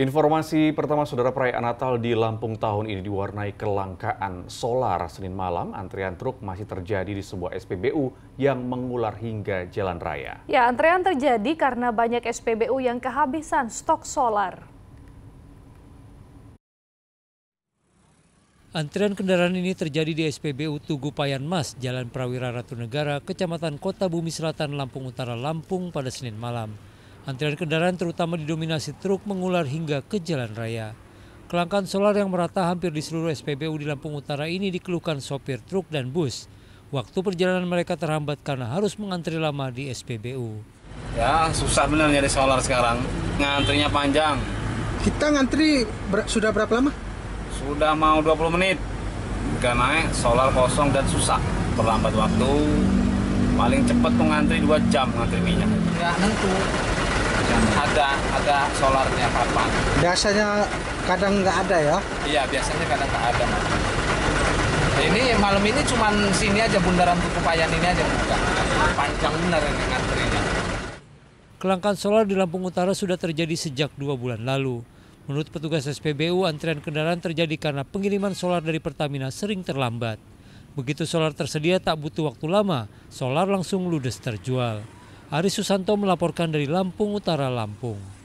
Informasi pertama saudara perayaan Natal di Lampung tahun ini diwarnai kelangkaan solar. Senin malam, antrian truk masih terjadi di sebuah SPBU yang mengular hingga jalan raya. Ya, antrian terjadi karena banyak SPBU yang kehabisan stok solar. Antrian kendaraan ini terjadi di SPBU Tugu Payan Mas, Jalan Prawira Ratu Negara, Kecamatan Kota Bumi Selatan, Lampung Utara, Lampung pada Senin malam. Antrian kendaraan terutama didominasi truk mengular hingga ke jalan raya. Kelangkaan solar yang merata hampir di seluruh SPBU di Lampung Utara ini dikeluhkan sopir truk dan bus. Waktu perjalanan mereka terhambat karena harus mengantri lama di SPBU. Ya, susah benar nyari solar sekarang. Ngantrinya panjang. Kita ngantri ber sudah berapa lama? Sudah mau 20 menit. Karena solar kosong dan susah. Terlambat waktu, paling cepat mengantri 2 jam ngantri minyak. Ya, tentu ada ada solarnya kapan biasanya kadang nggak ada ya iya biasanya kadang nggak ada nah, ini malam ini cuman sini aja bundaran Tukupayan ini aja buka panjang benar ini ngantrinya kelangkaan solar di Lampung Utara sudah terjadi sejak dua bulan lalu Menurut petugas SPBU, antrian kendaraan terjadi karena pengiriman solar dari Pertamina sering terlambat. Begitu solar tersedia tak butuh waktu lama, solar langsung ludes terjual. Aris Susanto melaporkan dari Lampung Utara, Lampung.